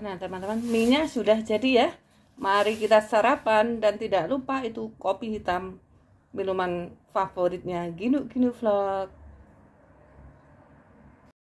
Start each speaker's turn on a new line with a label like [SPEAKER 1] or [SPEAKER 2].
[SPEAKER 1] Nah teman-teman mie-nya sudah jadi ya Mari kita sarapan dan tidak lupa itu kopi hitam Minuman favoritnya Ginu Ginu Vlog